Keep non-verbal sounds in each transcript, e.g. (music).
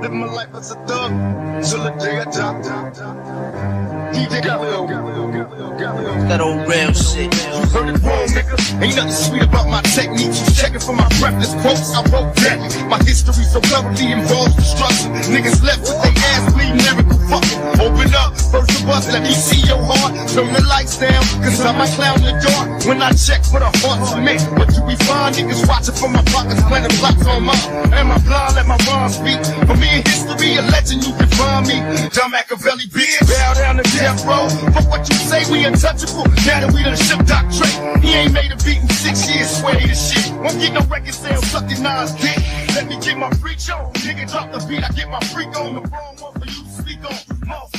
Live my life as a thug till the day I die. DJ Galileo, Galileo, Galileo, Galileo. That old real shit. You heard it wrong, nigga. Ain't nothing sweet about my technique. You checking for my breathless quotes. I wrote that. My history so cleverly involves destruction. Niggas left with their ass bleeding Open up, first of us, let me see your heart. Turn the lights down, cause I might clown in the dark. When I check for the heart's mint, what you be find? Niggas watching from my pockets, planting blocks on my. Am I blind? Let my rhymes speak. For me in history, a legend, you can find me. John Machiavelli, bitch. Bow down to death row. For what you say, we untouchable. Now that we done ship Doc Dre, he ain't made a beat in six years. Swear to shit. Won't get no record sales, sucking Nas dick. Let me get my freak show. Nigga, drop the beat, I get my freak on. The wrong one for you to speak on. Motherfucker.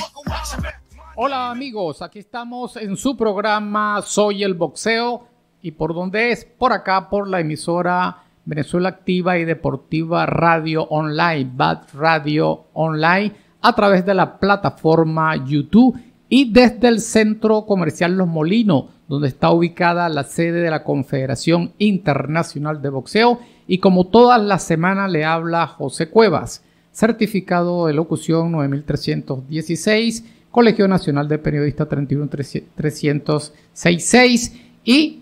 Hola amigos, aquí estamos en su programa Soy el Boxeo. ¿Y por dónde es? Por acá, por la emisora Venezuela Activa y Deportiva Radio Online, Bad Radio Online, a través de la plataforma YouTube y desde el Centro Comercial Los Molinos, donde está ubicada la sede de la Confederación Internacional de Boxeo. Y como todas las semanas le habla José Cuevas, certificado de locución 9316 Colegio Nacional de Periodistas 31366 y,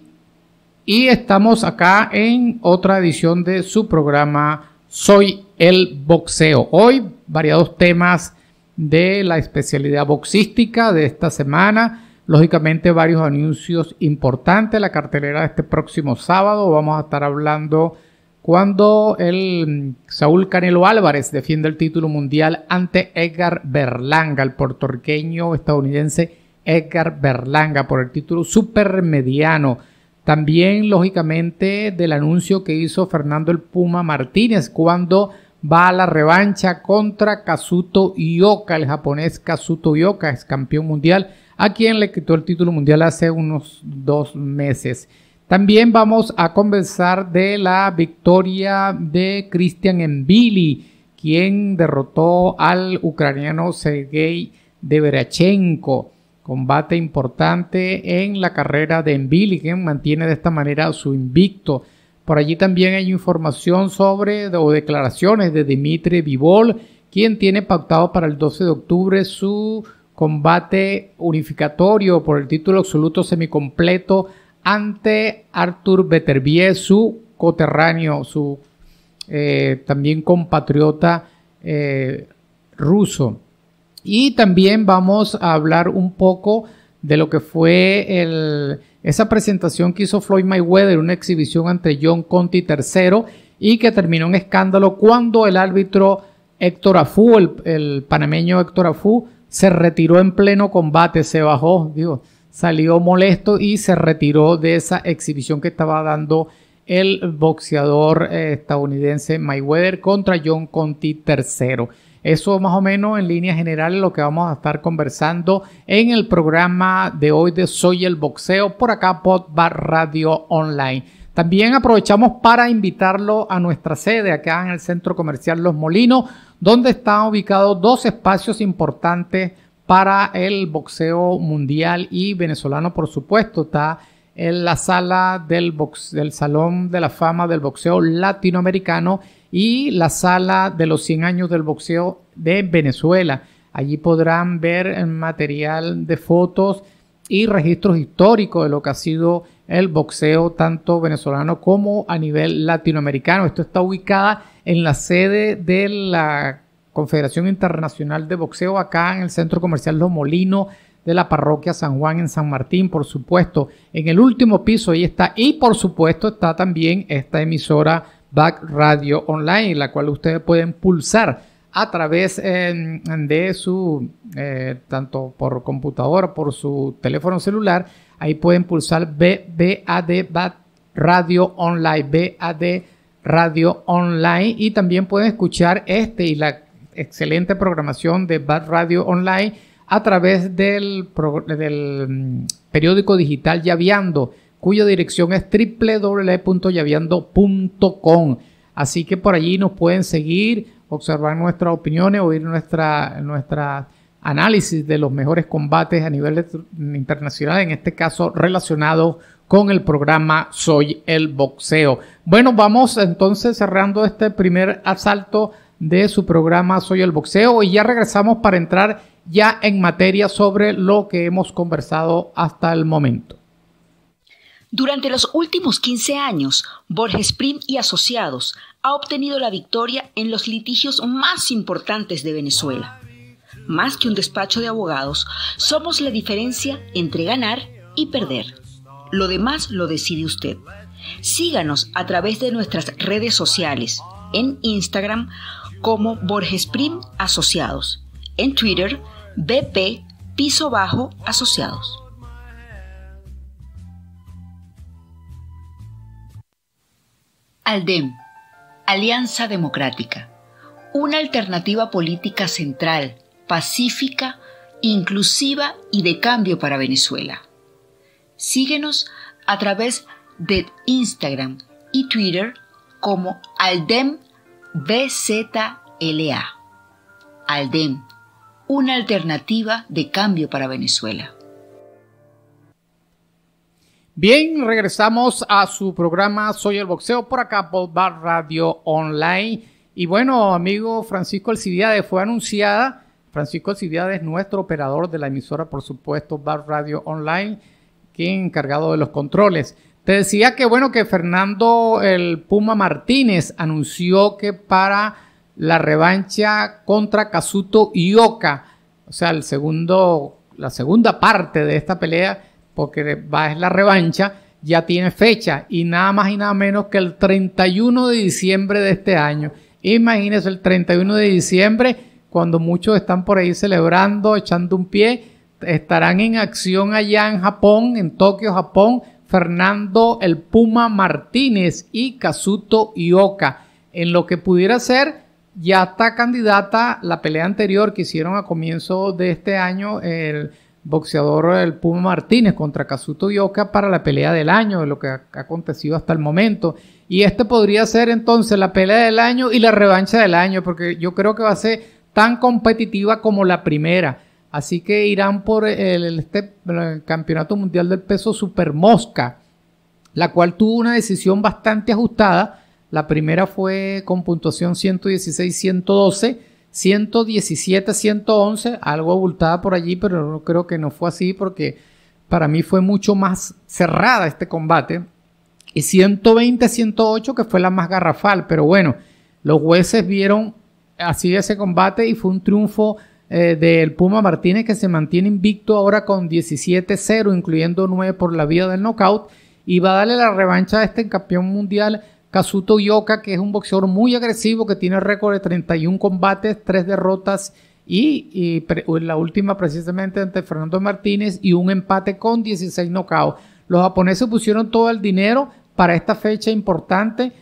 y estamos acá en otra edición de su programa Soy el Boxeo. Hoy variados temas de la especialidad boxística de esta semana. Lógicamente varios anuncios importantes, la cartelera de este próximo sábado. Vamos a estar hablando cuando el mm, Saúl Canelo Álvarez defiende el título mundial ante Edgar Berlanga, el puertorriqueño estadounidense Edgar Berlanga por el título supermediano. También, lógicamente, del anuncio que hizo Fernando el Puma Martínez cuando va a la revancha contra Kazuto Ioka, el japonés Kazuto Ioka, es campeón mundial, a quien le quitó el título mundial hace unos dos meses. También vamos a conversar de la victoria de Christian Envili, quien derrotó al ucraniano Sergei Deverachenko. Combate importante en la carrera de Envili, quien mantiene de esta manera su invicto. Por allí también hay información sobre o declaraciones de Dimitri Vivol, quien tiene pactado para el 12 de octubre su combate unificatorio por el título absoluto semicompleto ante Arthur Beterbie, su coterráneo, su eh, también compatriota eh, ruso. Y también vamos a hablar un poco de lo que fue esa presentación que hizo Floyd Mayweather, una exhibición ante John Conti III y que terminó en escándalo cuando el árbitro Héctor Afu, el, panameño Héctor Afu, se retiró en pleno combate, se bajó, digo, salió molesto y se retiró de esa exhibición que estaba dando el boxeador eh, estadounidense Mayweather contra John Conti III. Eso más o menos en líneas generales lo que vamos a estar conversando en el programa de hoy de Soy el Boxeo por acá por Bar Radio Online. También aprovechamos para invitarlo a nuestra sede acá en el Centro Comercial Los Molinos, donde están ubicados dos espacios importantes para el boxeo mundial y venezolano, por supuesto, está en la sala del, box, del Salón de la Fama del Boxeo Latinoamericano y la sala de los 100 años del boxeo de Venezuela. Allí podrán ver material de fotos y registros históricos de lo que ha sido el boxeo tanto venezolano como a nivel latinoamericano. Esto está ubicada en la sede de la Confederación Internacional de Boxeo, acá en el Centro Comercial Los Molinos de la Parroquia San Juan en San Martín, por supuesto. En el último piso ahí está. Y por supuesto está también esta emisora BAC Radio Online, la cual ustedes pueden pulsar a través em, de su, eh, tanto por computadora, por su teléfono celular, ahí pueden pulsar B-A-D BAD Radio Online, BAD Radio Online y también pueden escuchar este y la excelente programación de Bad Radio Online a través del, mm, periódico digital Llaviando cuya dirección es www.yaviando.com. Así que por allí nos pueden seguir, observar nuestras opiniones, oír nuestra, nuestra análisis de los mejores combates a nivel internacional, en este caso relacionado con el programa Soy el Boxeo. Bueno, vamos entonces cerrando este primer asalto de su programa Soy el Boxeo y ya regresamos para entrar ya en materia sobre lo que hemos conversado hasta el momento. Durante los últimos 15 años, Borges Prim y Asociados ha obtenido la victoria en los litigios más importantes de Venezuela. Más que un despacho de abogados, somos la diferencia entre ganar y perder. Lo demás lo decide usted. Síganos a través de nuestras redes sociales, en Instagram como Borges Prim Asociados. En Twitter, BP Piso Bajo Asociados. ALDEM, Alianza Democrática, una alternativa política central, pacífica, inclusiva y de cambio para Venezuela. Síguenos a través de Instagram y Twitter como aldem BZLA. Aldem, una alternativa de cambio para Venezuela. Bien, regresamos a su programa Soy el Boxeo por acá por Bar Radio Online. Y bueno, amigo Francisco Alcibiades, fue anunciada. Francisco Alcibiades, nuestro operador de la emisora, por supuesto, Bar Radio Online, quien encargado de los controles. Te decía que bueno, que Fernando el Puma Martínez anunció que para la revancha contra Kazuto Ioka, o sea, el segundo, la segunda parte de esta pelea, porque va es la revancha, ya tiene fecha y nada más y nada menos que el 31 de diciembre de este año. Imagínese el 31 de diciembre, cuando muchos están por ahí celebrando, echando un pie, estarán en acción allá en Japón, en Tokio, Japón, Fernando el Puma Martínez y Casuto Ioka. En lo que pudiera ser, ya está candidata la pelea anterior que hicieron a comienzo de este año el boxeador el Puma Martínez contra Casuto Ioka para la pelea del año, lo que ha acontecido hasta el momento. Y este podría ser entonces la pelea del año y la revancha del año, porque yo creo que va a ser tan competitiva como la primera. Así que irán por el, este, Campeonato Mundial del Peso Super Mosca, la cual tuvo una decisión bastante ajustada. La primera fue con puntuación 116-112, 117-111, algo abultada por allí, pero no creo que no fue así porque para mí fue mucho más cerrada este combate. Y 120-108 que fue la más garrafal, pero bueno, los jueces vieron así ese combate y fue un triunfo eh, del Puma Martínez que se mantiene invicto ahora con 17-0, incluyendo 9 por la vía del knockout. Y va a darle la revancha a este campeón mundial, Kazuto Yoka, que es un boxeador muy agresivo, que tiene récord de 31 combates, 3 derrotas y, la última precisamente ante Fernando Martínez y un empate con 16 knockouts. Los japoneses pusieron todo el dinero para esta fecha importante.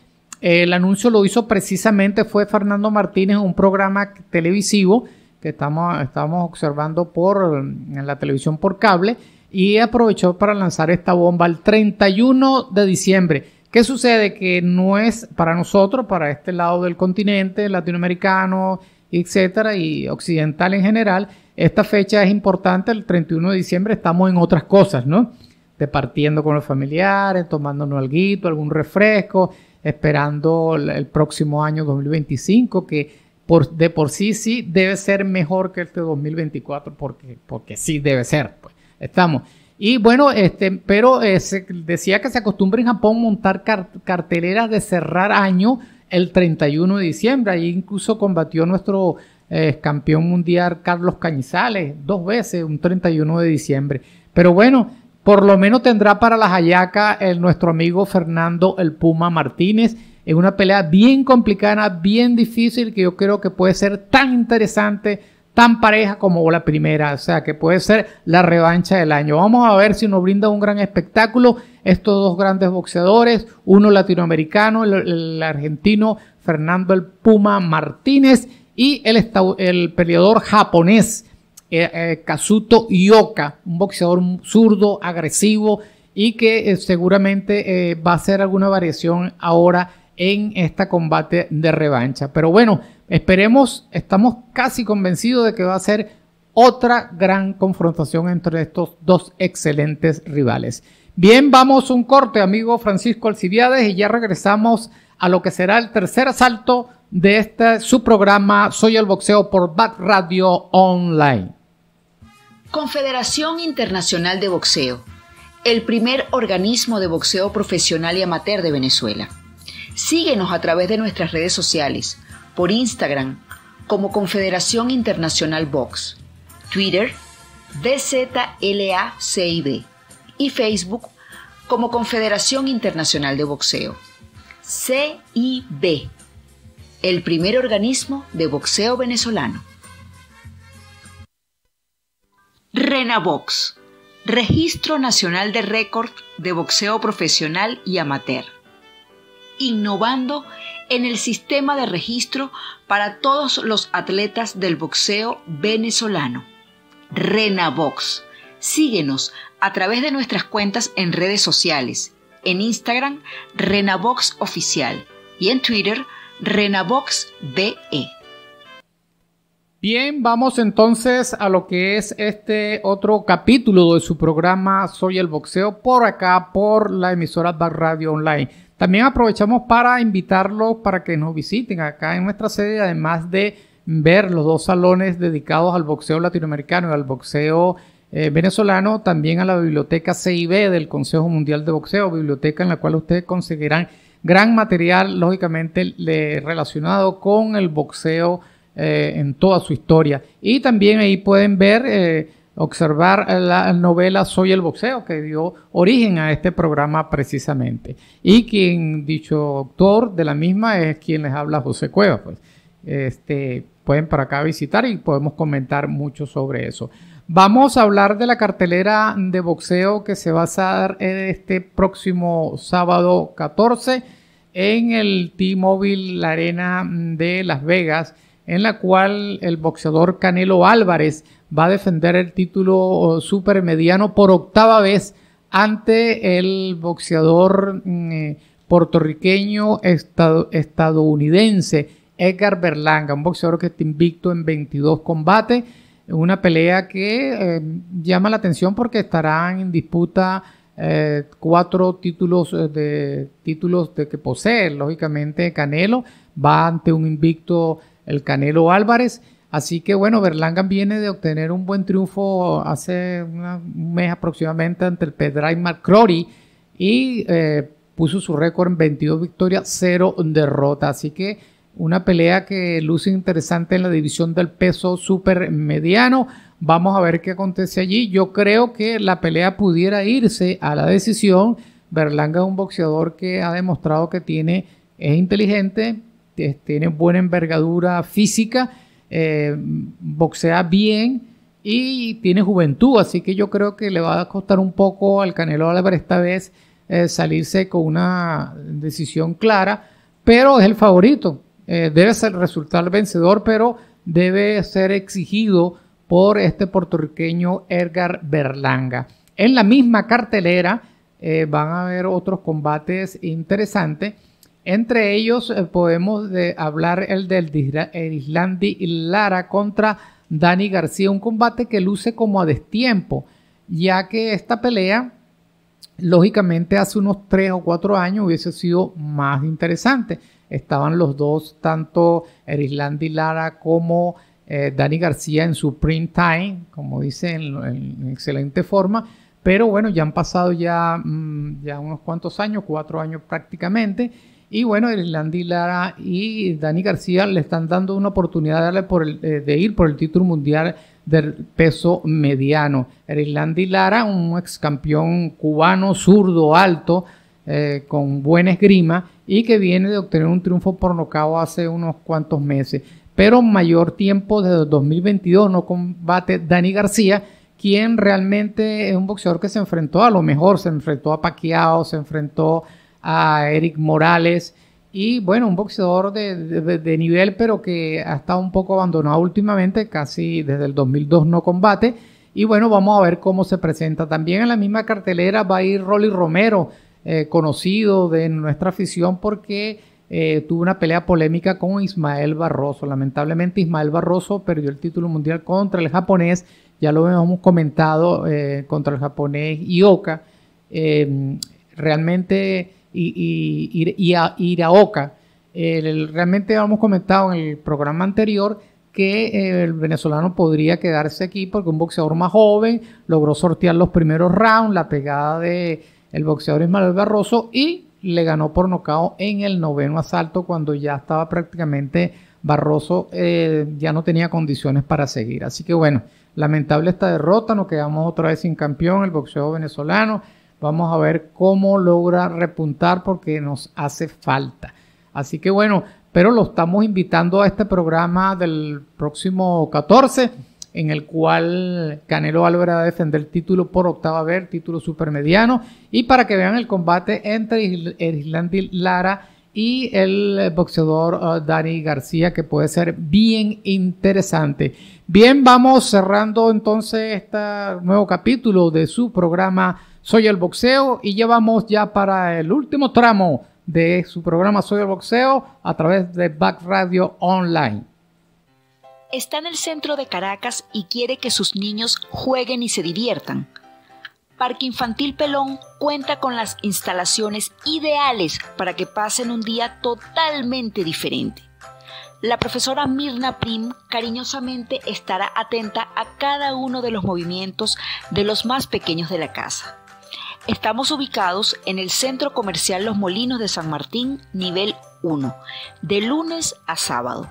El anuncio lo hizo precisamente fue Fernando Martínez en un programa televisivo que estamos, estamos observando por, en la televisión por cable y aprovechó para lanzar esta bomba el 31 de diciembre. ¿Qué sucede? Que no es para nosotros, para este lado del continente, latinoamericano, etcétera, y occidental en general, esta fecha es importante, el 31 de diciembre estamos en otras cosas, ¿no? Departiendo con los familiares, tomándonos algo, algún refresco, esperando el próximo año 2025 que de por sí sí debe ser mejor que este 2024, porque, porque sí debe ser. Pues. Estamos. Y bueno, este, pero eh, decía que se acostumbra en Japón montar carteleras de cerrar año el 31 de diciembre. Ahí incluso combatió nuestro eh, campeón mundial Carlos Cañizales dos veces, un 31 de diciembre. Pero bueno, por lo menos tendrá para las Ayaca el, nuestro amigo Fernando el Puma Martínez en una pelea bien complicada, bien difícil, que yo creo que puede ser tan interesante, tan pareja como la primera. O sea, que puede ser la revancha del año. Vamos a ver si nos brinda un gran espectáculo estos dos grandes boxeadores, uno latinoamericano, el, argentino Fernando el Puma Martínez y el, peleador japonés. Eh, eh, Kazuto Ioka, un boxeador zurdo, agresivo, y que eh, seguramente va a hacer alguna variación ahora en este combate de revancha. Pero bueno, esperemos, estamos casi convencidos de que va a ser otra gran confrontación entre estos dos excelentes rivales. Bien, vamos un corte, amigo Francisco Alcibiades, y ya regresamos a lo que será el tercer asalto de este su programa Soy el Boxeo por BAT Radio Online. Confederación Internacional de Boxeo, el primer organismo de boxeo profesional y amateur de Venezuela Síguenos a través de nuestras redes sociales, por Instagram como Confederación Internacional Box, Twitter DZLACIB y Facebook como Confederación Internacional de Boxeo. CIB, el primer organismo de boxeo venezolano. RENABOX, Registro Nacional de Récord de Boxeo Profesional y Amateur innovando en el sistema de registro para todos los atletas del boxeo venezolano. Renabox, Síguenos a través de nuestras cuentas en redes sociales. En Instagram, Box Oficial y en Twitter, Box BE. Bien, vamos entonces a lo que es este otro capítulo de su programa Soy el Boxeo por acá, por la emisora Back Radio Online. También aprovechamos para invitarlos para que nos visiten acá en nuestra sede, además de ver los dos salones dedicados al boxeo latinoamericano y al boxeo eh, venezolano, también a la biblioteca CIB del Consejo Mundial de Boxeo, biblioteca en la cual ustedes conseguirán gran material, lógicamente, relacionado con el boxeo eh, en toda su historia. Y también ahí pueden ver, eh, observar la novela Soy el Boxeo, que dio origen a este programa precisamente. Y quien, dicho autor de la misma, es quien les habla José Cueva. Pues. Este, pueden para acá visitar y podemos comentar mucho sobre eso. Vamos a hablar de la cartelera de boxeo que se va a dar este próximo sábado 14 en el T-Mobile, la arena de Las Vegas en la cual el boxeador Canelo Álvarez va a defender el título oh, supermediano por octava vez ante el boxeador mm, eh, puertorriqueño estadounidense Edgar Berlanga, un boxeador que está invicto en 22 combates, una pelea que eh, llama la atención porque estarán en disputa eh, cuatro títulos de títulos de que posee, lógicamente Canelo va ante un invicto el Canelo Álvarez. Así que bueno, Berlanga viene de obtener un buen triunfo hace un mes aproximadamente ante el y McCrory y eh, puso su récord en 22 victorias, 0 derrota. Así que una pelea que luce interesante en la división del peso super mediano. Vamos a ver qué acontece allí. Yo creo que la pelea pudiera irse a la decisión. Berlanga es un boxeador que ha demostrado que tiene, es inteligente, tiene buena envergadura física, eh, boxea bien y tiene juventud, así que yo creo que le va a costar un poco al Canelo Álvarez esta vez eh, salirse con una decisión clara, pero es el favorito. Eh, debe ser, el vencedor, pero debe ser exigido por este puertorriqueño Edgar Berlanga. En la misma cartelera van a haber otros combates interesantes. Entre ellos eh, podemos eh, hablar el del islandi y Lara contra Dani García, un combate que luce como a destiempo, ya que esta pelea, lógicamente, hace unos tres o cuatro años hubiese sido más interesante. Estaban los dos, tanto Erislandi Lara como eh, Dani García, en su print time, como dicen en, excelente forma. Pero bueno, ya han pasado ya, mm, ya unos cuantos años, cuatro años prácticamente y bueno, Irlandi Lara y Dani García le están dando una oportunidad de, eh, ir por el título mundial del peso mediano. Irlandi Lara, un ex campeón cubano, zurdo, alto, eh, con buena esgrima y que viene de obtener un triunfo por nocao hace unos cuantos meses. Pero mayor tiempo desde 2022 no combate Dani García, quien realmente es un boxeador que se enfrentó a lo mejor, se enfrentó a Paquiao, se enfrentó a Eric Morales. Y bueno, un boxeador de, nivel, pero que ha estado un poco abandonado últimamente, casi desde el 2002 no combate. Y bueno, vamos a ver cómo se presenta. También en la misma cartelera va a ir Rolly Romero, eh, conocido de nuestra afición porque eh, tuvo una pelea polémica con Ismael Barroso. Lamentablemente Ismael Barroso perdió el título mundial contra el japonés, ya lo hemos comentado, eh, contra el japonés Ioka. realmente y, ir a, Oca realmente habíamos comentado en el programa anterior que eh, el venezolano podría quedarse aquí porque un boxeador más joven logró sortear los primeros rounds, la pegada del el boxeador Ismael Barroso y le ganó por nocao en el noveno asalto cuando ya estaba prácticamente Barroso eh, ya no tenía condiciones para seguir. Así que bueno, lamentable esta derrota, nos quedamos otra vez sin campeón, el boxeo venezolano, Vamos a ver cómo logra repuntar porque nos hace falta. Así que bueno, pero lo estamos invitando a este programa del próximo 14 en el cual Canelo Álvarez va a defender el título por octava vez, título supermediano, y para que vean el combate entre Islandil Lara y el boxeador uh, Dani García, que puede ser bien interesante. Bien, vamos cerrando entonces este nuevo capítulo de su programa soy el Boxeo y llevamos ya para el último tramo de su programa Soy el Boxeo a través de Back Radio Online. Está en el centro de Caracas y quiere que sus niños jueguen y se diviertan. Parque Infantil Pelón cuenta con las instalaciones ideales para que pasen un día totalmente diferente. La profesora Mirna Prim cariñosamente estará atenta a cada uno de los movimientos de los más pequeños de la casa. Estamos ubicados en el Centro Comercial Los Molinos de San Martín, nivel 1, de lunes a sábado.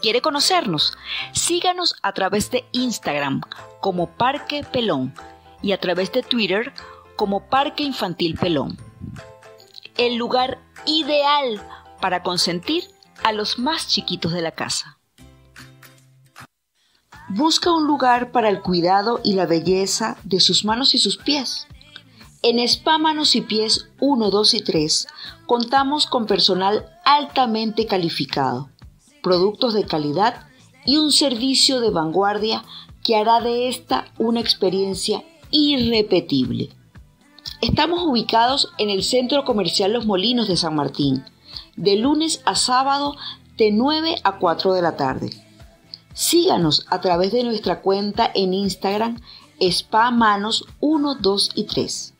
¿Quiere conocernos? Síganos a través de Instagram como Parque Pelón y a través de Twitter como Parque Infantil Pelón. El lugar ideal para consentir a los más chiquitos de la casa. Busca un lugar para el cuidado y la belleza de sus manos y sus pies. En Manos y Pies 1, 2 y 3 contamos con personal altamente calificado, productos de calidad y un servicio de vanguardia que hará de esta una experiencia irrepetible. Estamos ubicados en el Centro Comercial Los Molinos de San Martín, de lunes a sábado de 9 a 4 de la tarde. Síganos a través de nuestra cuenta en Instagram, Spa Manos 1, 2 y 3.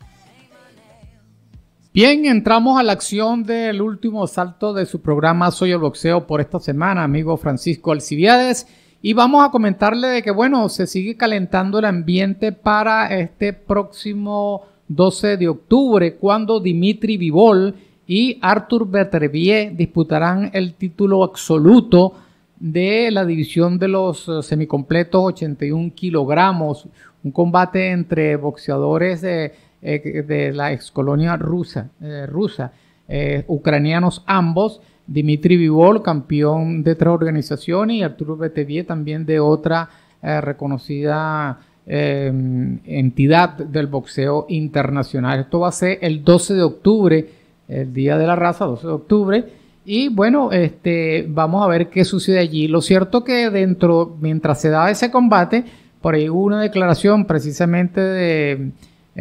Bien, entramos a la acción del último salto de su programa Soy el Boxeo por esta semana, amigo Francisco Alcibiades. Y vamos a comentarle de que, bueno, se sigue calentando el ambiente para este próximo 12 de octubre, cuando Dimitri Vivol y Arthur Beterbiev disputarán el título absoluto de la división de los eh, semicompletos 81 kilogramos. Un combate entre boxeadores de de la excolonia rusa, eh, rusa eh, ucranianos ambos, Dimitri Vivol, campeón de otra organizaciones, y Arturo Betevie también de otra eh, reconocida entidad del boxeo internacional. Esto va a ser el 12 de octubre, el Día de la Raza, 12 de octubre. Y bueno, este, vamos a ver qué sucede allí. Lo cierto que dentro, mientras se daba ese combate, por ahí hubo una declaración precisamente de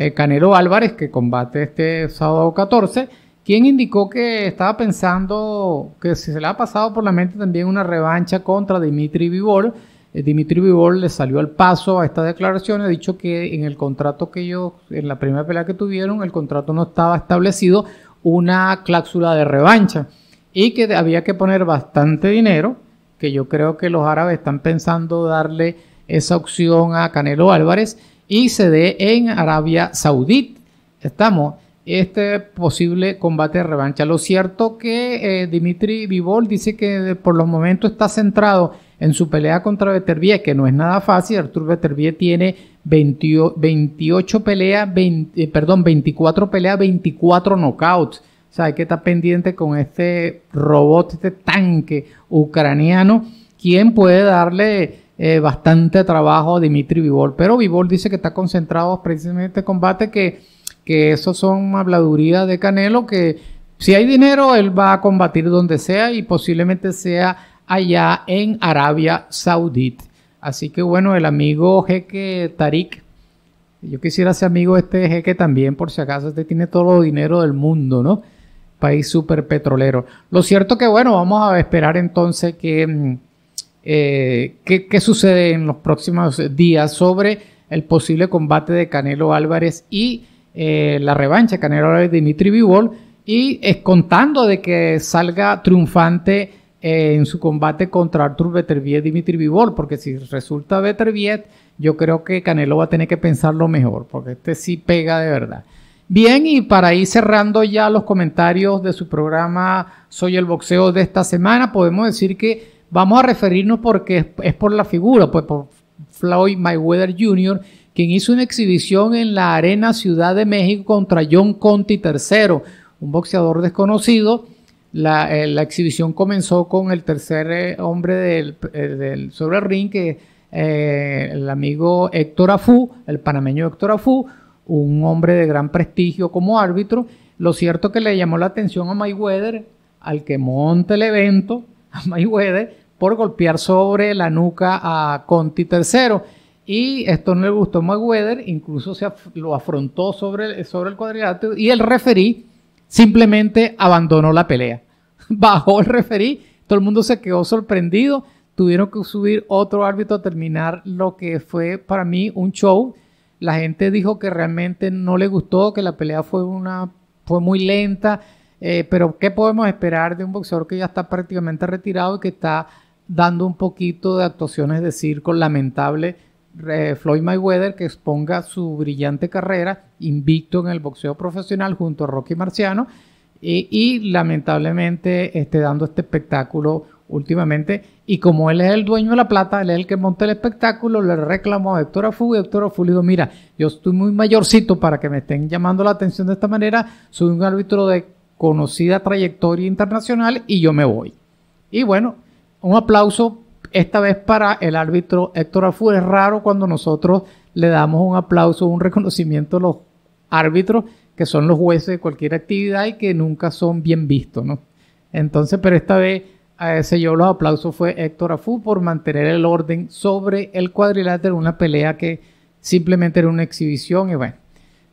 eh, Canelo Álvarez, que combate este sábado 14, quien indicó que estaba pensando que si se le ha pasado por la mente también una revancha contra Dimitri Vivol. Eh, Dimitri Vivol le salió al paso a esta declaración, ha dicho que en el contrato que ellos, en la primera pelea que tuvieron, el contrato no estaba establecido una cláusula de revancha y que había que poner bastante dinero, que yo creo que los árabes están pensando darle esa opción a Canelo Álvarez y se dé en Arabia Saudita. Estamos, este posible combate de revancha. Lo cierto que eh, Dimitri Vivol dice que eh, por los momentos está centrado en su pelea contra Beterbie, que no es nada fácil. Artur Beterbie tiene 28 peleas, eh, perdón, 24 peleas, 24 knockouts. O sea, hay que estar pendiente con este robot, este tanque ucraniano, quien puede darle eh, bastante trabajo Dimitri Vivol, pero Vivol dice que está concentrado precisamente en este combate, que, que eso son habladurías de Canelo, que si hay dinero, él va a combatir donde sea y posiblemente sea allá en Arabia Saudita. Así que bueno, el amigo Jeque Tarik, yo quisiera ser amigo de este Jeque también, por si acaso, este tiene todo el dinero del mundo, ¿no? País súper petrolero. Lo cierto que bueno, vamos a esperar entonces que mm, eh, ¿qué, sucede en los próximos días sobre el posible combate de Canelo Álvarez y eh, la revancha Canelo Álvarez Dimitri Vivol y es contando de que salga triunfante eh, en su combate contra Artur Beterbiev Dimitri Vivol, porque si resulta Beterbiev, yo creo que Canelo va a tener que pensarlo mejor, porque este sí pega de verdad. Bien, y para ir cerrando ya los comentarios de su programa Soy el Boxeo de esta semana, podemos decir que Vamos a referirnos porque es, por la figura, pues por Floyd Mayweather Jr., quien hizo una exhibición en la Arena Ciudad de México contra John Conti III, un boxeador desconocido. Eh, la, exhibición comenzó con el tercer eh, hombre eh, del, sobre el ring, que el amigo Héctor Afu, el panameño Héctor Afu, un hombre de gran prestigio como árbitro. Lo cierto que le llamó la atención a Mayweather, al que monta el evento, (laughs) a Mayweather, por golpear sobre la nuca a Conti III. Y esto no le gustó a weather incluso se lo afrontó sobre el, sobre el cuadrilátero y el referí simplemente abandonó la pelea. (laughs) Bajó el referí, todo el mundo se quedó sorprendido, tuvieron que subir otro árbitro a terminar lo que fue para mí un show. La gente dijo que realmente no le gustó, que la pelea fue, una, fue muy lenta, eh, pero ¿qué podemos esperar de un boxeador que ya está prácticamente retirado y que está dando un poquito de actuaciones de circo lamentable. Eh, Floyd Mayweather que exponga su brillante carrera invicto en el boxeo profesional junto a Rocky Marciano y, lamentablemente esté dando este espectáculo últimamente y como él es el dueño de la plata, él es el que monta el espectáculo, le reclamo a Héctor Afu y Héctor le mira, yo estoy muy mayorcito para que me estén llamando la atención de esta manera, soy un árbitro de conocida trayectoria internacional y yo me voy. Y bueno, un aplauso esta vez para el árbitro Héctor Afu. Es raro cuando nosotros le damos un aplauso, un reconocimiento a los árbitros, que son los jueces de cualquier actividad y que nunca son bien vistos, ¿no? Entonces, pero esta vez eh, se llevó los aplausos fue Héctor Afu por mantener el orden sobre el cuadrilátero, una pelea que simplemente era una exhibición y bueno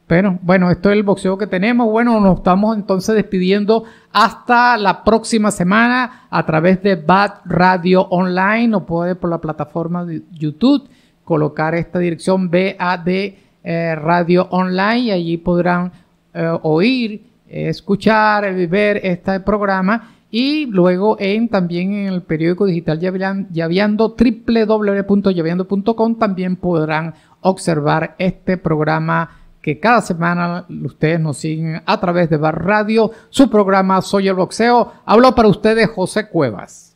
bueno, bueno, esto es el boxeo que tenemos. Bueno, nos estamos entonces despidiendo hasta la próxima semana a través de Bad Radio Online o puede por la plataforma de YouTube colocar esta dirección BAD eh, Radio Online y allí podrán eh, oír, escuchar, ver este programa y luego en también en el periódico digital Llaveando www.llaveando.com también podrán observar este programa que cada semana ustedes nos siguen a través de Bar Radio. Su programa Soy el Boxeo. Hablo para ustedes José Cuevas.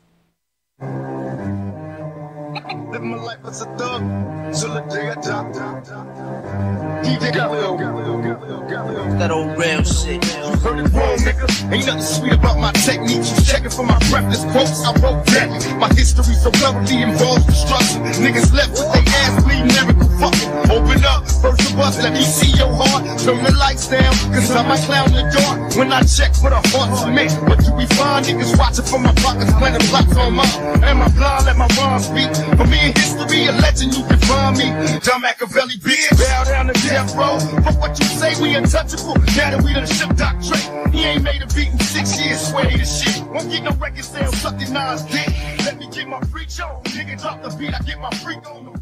That old real shit. You heard it wrong, nigga. Ain't nothing sweet about my technique. You checking for my breathless quotes. I wrote that. My history so thoroughly involved destruction. Niggas left with their ass bleeding lyrical. Fuck it, open up. First of us, let me see your heart. Turn the lights down, cause I might clown in the dark. When I check for the heart's meant, what you be find? Niggas watching from my pockets, planning blocks on my. Am I blind? Let my rhymes speak. For me in history, a legend, you can find me. John Machiavelli, bitch. Bow down to death row. for what you say, we untouchable. Now that we done shipped Doc Drake, he ain't made a beat in six years. Swear he the shit. Won't get no record sales, sucking Nas dick. Let me get my freak show. Nigga drop the beat, I get my freak on.